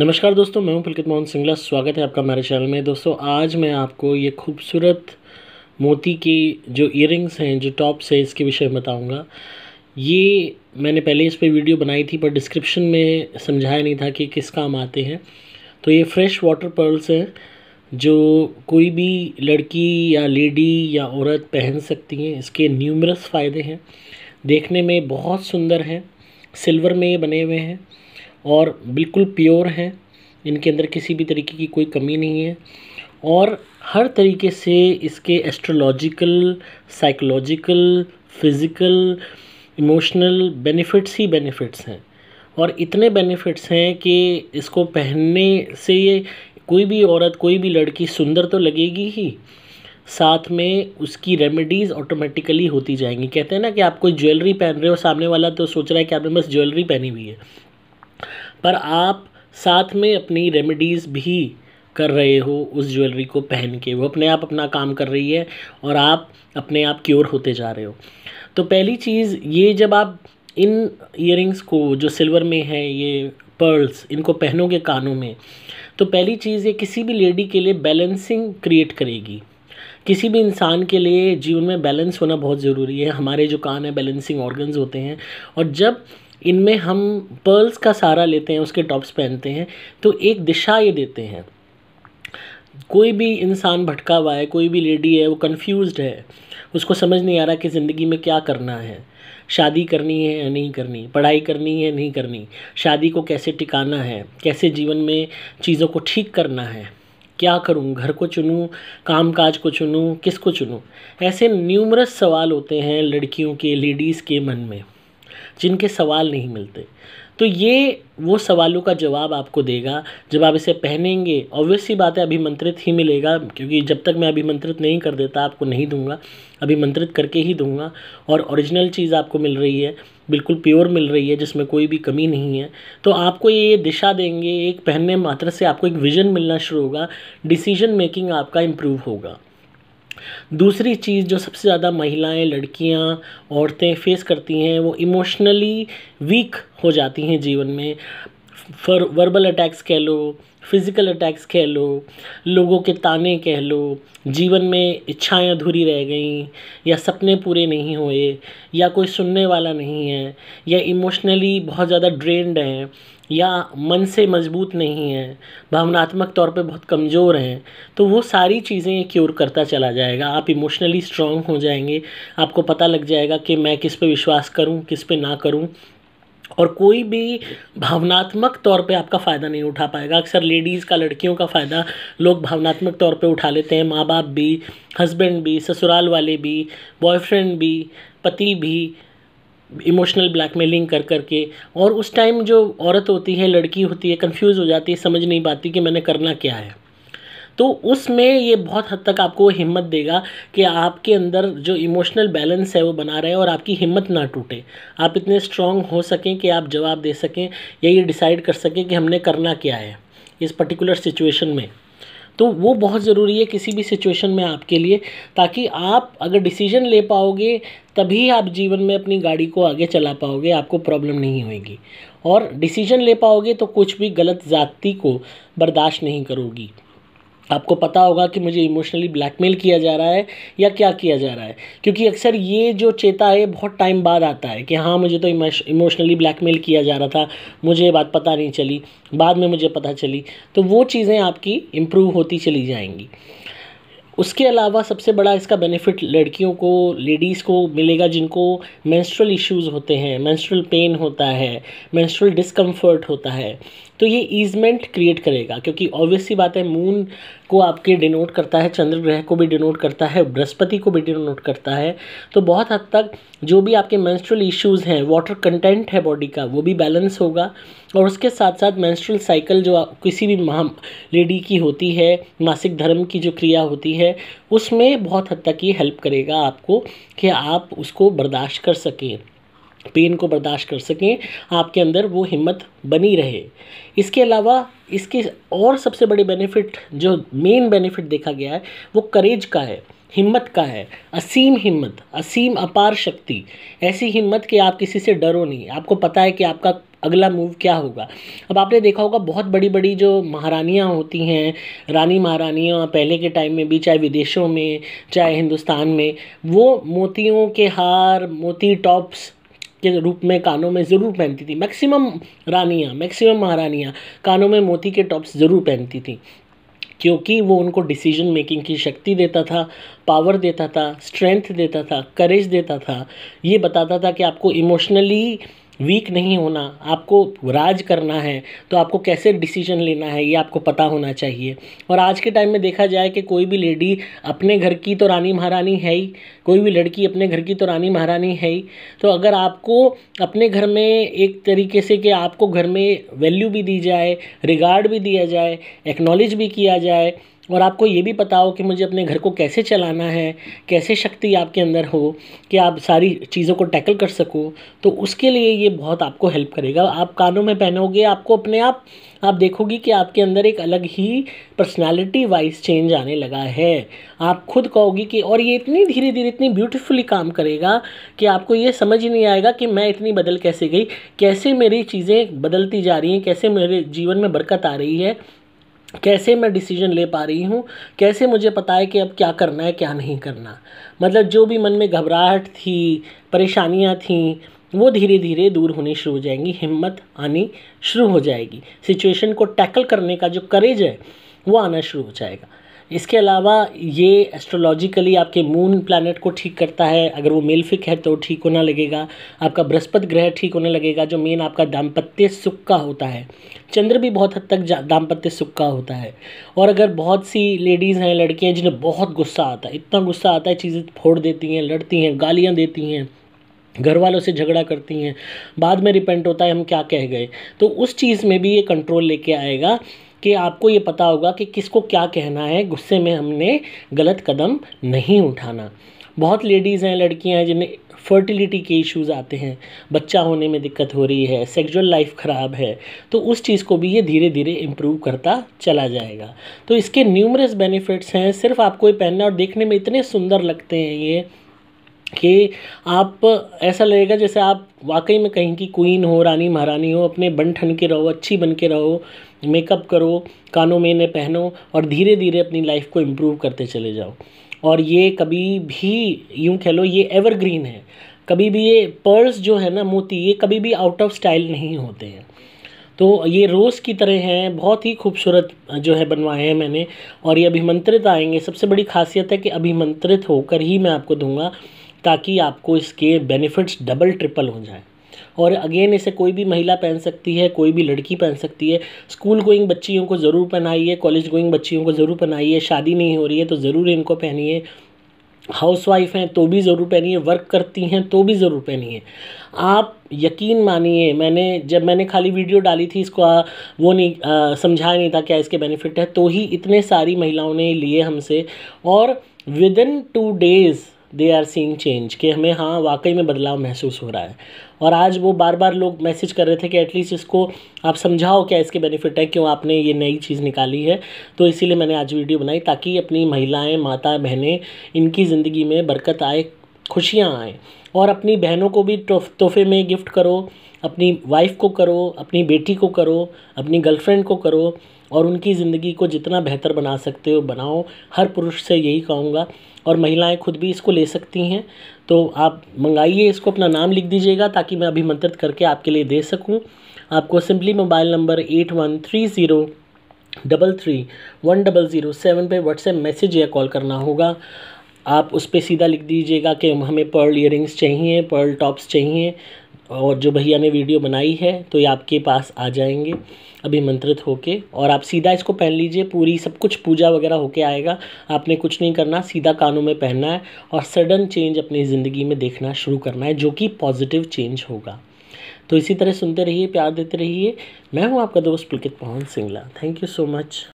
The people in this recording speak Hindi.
नमस्कार दोस्तों मैं हूं पुलकित मोहन सिंगला स्वागत है आपका हमारे चैनल में दोस्तों आज मैं आपको ये खूबसूरत मोती की जो इयरिंग्स हैं जो टॉप्स हैं इसके विषय में बताऊँगा ये मैंने पहले इस पर वीडियो बनाई थी पर डिस्क्रिप्शन में समझाया नहीं था कि किस काम आते हैं तो ये फ्रेश वाटर पर्ल्स हैं जो कोई भी लड़की या लेडी या औरत पहन सकती हैं इसके न्यूमरस फ़ायदे हैं देखने में बहुत सुंदर हैं सिल्वर में ये बने हुए हैं और बिल्कुल प्योर हैं इनके अंदर किसी भी तरीके की कोई कमी नहीं है और हर तरीके से इसके astrological psychological physical emotional benefits ही बेनिफिट्स हैं और इतने बेनिफिट्स हैं कि इसको पहनने से ये कोई भी औरत कोई भी लड़की सुंदर तो लगेगी ही साथ में उसकी रेमेडीज़ ऑटोमेटिकली होती जाएंगी कहते हैं ना कि आप कोई ज्वेलरी पहन रहे हो सामने वाला तो सोच रहा है कि आपने बस ज्वेलरी पहनी हुई है पर आप साथ में अपनी रेमेडीज़ भी कर रहे हो उस ज्वेलरी को पहन के वो अपने आप अपना काम कर रही है और आप अपने आप क्योर होते जा रहे हो तो पहली चीज़ ये जब आप इन ईयर को जो सिल्वर में है ये पर्ल्स इनको पहनोगे कानों में तो पहली चीज़ ये किसी भी लेडी के लिए बैलेंसिंग क्रिएट करेगी किसी भी इंसान के लिए जीवन में बैलेंस होना बहुत ज़रूरी है हमारे जो कान है बैलेंसिंग ऑर्गन्स होते हैं और जब इनमें हम पर्ल्स का सहारा लेते हैं उसके टॉप्स पहनते हैं तो एक दिशा ये देते हैं कोई भी इंसान भटका हुआ है कोई भी लेडी है वो कंफ्यूज है उसको समझ नहीं आ रहा कि ज़िंदगी में क्या करना है शादी करनी है या नहीं करनी पढ़ाई करनी है नहीं करनी शादी को कैसे टिकाना है कैसे जीवन में चीज़ों को ठीक करना है क्या करूं घर को चुनूं काम काज को चुनूं किसको चुनूं ऐसे न्यूमरस सवाल होते हैं लड़कियों के लेडीज़ के मन में जिनके सवाल नहीं मिलते तो ये वो सवालों का जवाब आपको देगा जब आप इसे पहनेंगे ऑब्वियस सी बात है अभिमंत्रित ही मिलेगा क्योंकि जब तक मैं अभिमंत्रित नहीं कर देता आपको नहीं दूंगा अभिमंत्रित करके ही दूंगा और ओरिजिनल चीज़ आपको मिल रही है बिल्कुल प्योर मिल रही है जिसमें कोई भी कमी नहीं है तो आपको ये दिशा देंगे एक पहनने मात्र से आपको एक विज़न मिलना शुरू होगा डिसीजन मेकिंग आपका इम्प्रूव होगा दूसरी चीज़ जो सबसे ज़्यादा महिलाएं लड़कियां औरतें फेस करती हैं वो इमोशनली वीक हो जाती हैं जीवन में फर वर्बल अटैक्स कह लो फिज़िकल अटैक्स कह लो लोगों के ताने कह लो जीवन में इच्छाएं अधूरी रह गई या सपने पूरे नहीं हुए या कोई सुनने वाला नहीं है या इमोशनली बहुत ज़्यादा ड्रेनड हैं या मन से मजबूत नहीं है भावनात्मक तौर पे बहुत कमज़ोर हैं तो वो सारी चीज़ें क्योर करता चला जाएगा आप इमोशनली स्ट्रांग हो जाएंगे आपको पता लग जाएगा कि मैं किस पे विश्वास करूं किस पे ना करूं और कोई भी भावनात्मक तौर पे आपका फ़ायदा नहीं उठा पाएगा अक्सर लेडीज़ का लड़कियों का फ़ायदा लोग भावनात्मक तौर पे उठा लेते हैं माँ बाप भी हस्बैंड भी ससुराल वाले भी बॉयफ्रेंड भी पति भी इमोशनल ब्लैकमेलिंग कर करके और उस टाइम जो औरत होती है लड़की होती है कंफ्यूज हो जाती है समझ नहीं पाती कि मैंने करना क्या है तो उसमें ये बहुत हद तक आपको हिम्मत देगा कि आपके अंदर जो इमोशनल बैलेंस है वो बना रहे और आपकी हिम्मत ना टूटे आप इतने स्ट्रांग हो सकें कि आप जवाब दे सकें या ये डिसाइड कर सकें कि हमने करना क्या है इस पर्टिकुलर सिचुएशन में तो वो बहुत ज़रूरी है किसी भी सिचुएशन में आपके लिए ताकि आप अगर डिसीजन ले पाओगे तभी आप जीवन में अपनी गाड़ी को आगे चला पाओगे आपको प्रॉब्लम नहीं होगी और डिसीजन ले पाओगे तो कुछ भी गलत जाति को बर्दाश्त नहीं करोगी आपको पता होगा कि मुझे इमोशनली ब्लैकमेल किया जा रहा है या क्या किया जा रहा है क्योंकि अक्सर ये जो चेता है बहुत टाइम बाद आता है कि हाँ मुझे तो इमोशनली ब्लैकमेल किया जा रहा था मुझे ये बात पता नहीं चली बाद में मुझे पता चली तो वो चीज़ें आपकी इम्प्रूव होती चली जाएंगी उसके अलावा सबसे बड़ा इसका बेनिफिट लड़कियों को लेडीज़ को मिलेगा जिनको मेंस्ट्रुअल इश्यूज होते हैं मेंस्ट्रुअल पेन होता है मेंस्ट्रुअल डिस्कम्फर्ट होता है तो ये ईजमेंट क्रिएट करेगा क्योंकि ऑब्वियसली बात है मून को आपके डिनोट करता है चंद्र ग्रह को भी डिनोट करता है बृहस्पति को भी डिनोट करता है तो बहुत हद तक जो भी आपके मैंस्ट्रल इश्यूज़ हैं वाटर कंटेंट है बॉडी का वो भी बैलेंस होगा और उसके साथ साथ मैंस्ट्रल साइकिल जो किसी भी महा लेडी की होती है मासिक धर्म की जो क्रिया होती है उसमें बहुत हद तक ये हेल्प करेगा आपको कि आप उसको बर्दाश्त कर सकें पेन को बर्दाश्त कर सकें आपके अंदर वो हिम्मत बनी रहे इसके अलावा इसके और सबसे बड़े बेनिफिट जो मेन बेनिफिट देखा गया है वो करेज का है हिम्मत का है असीम हिम्मत असीम अपार शक्ति ऐसी हिम्मत कि आप किसी से डरो नहीं आपको पता है कि आपका अगला मूव क्या होगा अब आपने देखा होगा बहुत बड़ी बड़ी जो महारानियाँ होती हैं रानी महारानियाँ पहले के टाइम में भी चाहे विदेशों में चाहे हिंदुस्तान में वो मोतियों के हार मोती टॉप्स के रूप में कानों में ज़रूर पहनती थी मैक्सिमम रानियाँ मैक्सिमम महारानियाँ कानों में मोती के टॉप्स ज़रूर पहनती थी क्योंकि वो उनको डिसीजन मेकिंग की शक्ति देता था पावर देता था स्ट्रेंथ देता था करेज देता था ये बताता था कि आपको इमोशनली वीक नहीं होना आपको राज करना है तो आपको कैसे डिसीजन लेना है ये आपको पता होना चाहिए और आज के टाइम में देखा जाए कि कोई भी लेडी अपने घर की तो रानी महारानी है ही कोई भी लड़की अपने घर की तो रानी महारानी है ही तो अगर आपको अपने घर में एक तरीके से कि आपको घर में वैल्यू भी दी जाए रिगार्ड भी दिया जाए एक्नॉलेज भी किया जाए और आपको ये भी पता हो कि मुझे अपने घर को कैसे चलाना है कैसे शक्ति आपके अंदर हो कि आप सारी चीज़ों को टैकल कर सको तो उसके लिए ये बहुत आपको हेल्प करेगा आप कानों में पहनोगे आपको अपने आप आप देखोगे कि आपके अंदर एक अलग ही पर्सनालिटी वाइज चेंज आने लगा है आप खुद कहोगे कि और ये इतनी धीरे धीरे इतनी ब्यूटीफुली काम करेगा कि आपको ये समझ ही नहीं आएगा कि मैं इतनी बदल कैसे गई कैसे मेरी चीज़ें बदलती जा रही हैं कैसे मेरे जीवन में बरकत आ रही है कैसे मैं डिसीजन ले पा रही हूँ कैसे मुझे पता है कि अब क्या करना है क्या नहीं करना मतलब जो भी मन में घबराहट थी परेशानियाँ थीं वो धीरे धीरे दूर होनी शुरू हो जाएंगी हिम्मत आनी शुरू हो जाएगी सिचुएशन को टैकल करने का जो करेज है वो आना शुरू हो जाएगा इसके अलावा ये एस्ट्रोलॉजिकली आपके मून प्लानट को ठीक करता है अगर वो मेलफिक है तो ठीक होना लगेगा आपका बृहस्पति ग्रह ठीक होने लगेगा जो मेन आपका दाम्पत्य सुख का होता है चंद्र भी बहुत हद तक दाम्पत्य सुख का होता है और अगर बहुत सी लेडीज़ हैं लड़कियाँ जिन्हें बहुत गुस्सा आता है इतना गुस्सा आता है चीज़ें फोड़ देती हैं लड़ती हैं गालियाँ देती हैं घर वालों से झगड़ा करती हैं बाद में रिपेंट होता है हम क्या कह गए तो उस चीज़ में भी ये कंट्रोल लेके आएगा कि आपको ये पता होगा कि किसको क्या कहना है गुस्से में हमने गलत कदम नहीं उठाना बहुत लेडीज़ हैं लड़कियाँ हैं जिन्हें फर्टिलिटी के इश्यूज़ आते हैं बच्चा होने में दिक्कत हो रही है सेक्सुअल लाइफ ख़राब है तो उस चीज़ को भी ये धीरे धीरे इम्प्रूव करता चला जाएगा तो इसके न्यूमरस बेनिफिट्स हैं सिर्फ आपको ये पहनना और देखने में इतने सुंदर लगते हैं ये कि आप ऐसा लगेगा जैसे आप वाकई में कहीं की क्वीन हो रानी महारानी हो अपने बन ठन के रहो अच्छी बन के रहो मेकअप करो कानों में इन्हें पहनो और धीरे धीरे अपनी लाइफ को इम्प्रूव करते चले जाओ और ये कभी भी यूँ कह लो ये एवरग्रीन है कभी भी ये पर्ल्स जो है ना मोती ये कभी भी आउट ऑफ स्टाइल नहीं होते हैं तो ये रोज़ की तरह हैं बहुत ही खूबसूरत जो है बनवाए हैं मैंने और ये अभिमंत्रित आएंगे सबसे बड़ी खासियत है कि अभिमंत्रित होकर ही मैं आपको दूंगा ताकि आपको इसके बेनिफिट्स डबल ट्रिपल हो जाए और अगेन इसे कोई भी महिला पहन सकती है कोई भी लड़की पहन सकती है स्कूल गोइंग बच्चियों को ज़रूर पहनाइए कॉलेज गोइंग बच्चियों को ज़रूर पहनाइए शादी नहीं हो रही है तो ज़रूर इनको पहनिए हाउसवाइफ हैं तो भी ज़रूर पहनिए वर्क करती हैं तो भी ज़रूर पहनिए आप यकीन मानिए मैंने जब मैंने खाली वीडियो डाली थी इसको आ, वो नहीं समझाया नहीं था क्या इसके बेनिफिट है तो ही इतने सारी महिलाओं ने लिए हमसे और within two days they are seeing change कि हमें हाँ वाकई में बदलाव महसूस हो रहा है और आज वो बार बार लोग मैसेज कर रहे थे कि एटलीस्ट इसको आप समझाओ क्या इसके बेनिफिट है क्यों आपने ये नई चीज़ निकाली है तो इसीलिए मैंने आज वीडियो बनाई ताकि अपनी महिलाएं माता बहनें इनकी ज़िंदगी में बरकत आए खुशियाँ आएँ और अपनी बहनों को भी तोहफे में गिफ्ट करो अपनी वाइफ को करो अपनी बेटी को करो अपनी गर्लफ्रेंड को करो और उनकी ज़िंदगी को जितना बेहतर बना सकते हो बनाओ हर पुरुष से यही कहूँगा और महिलाएं खुद भी इसको ले सकती हैं तो आप मंगाइए इसको अपना नाम लिख दीजिएगा ताकि मैं अभिमंत्रित करके आपके लिए दे सकूँ आपको simply mobile number eight one three zero double three one double zero seven पर व्हाट्सएप मैसेज या कॉल करना होगा आप उस पर सीधा लिख दीजिएगा कि हमें पर्ल इयरिंग्स चाहिए पर्ल टॉप्स चाहिए और जो भैया ने वीडियो बनाई है तो ये आपके पास आ जाएंगे अभिमंत्रित होके और आप सीधा इसको पहन लीजिए पूरी सब कुछ पूजा वगैरह होके आएगा आपने कुछ नहीं करना सीधा कानों में पहनना है और सडन चेंज अपनी ज़िंदगी में देखना शुरू करना है जो कि पॉजिटिव चेंज होगा तो इसी तरह सुनते रहिए प्यार देते रहिए मैं हूँ आपका दोस्त Pulkit Pawan Singla thank you so much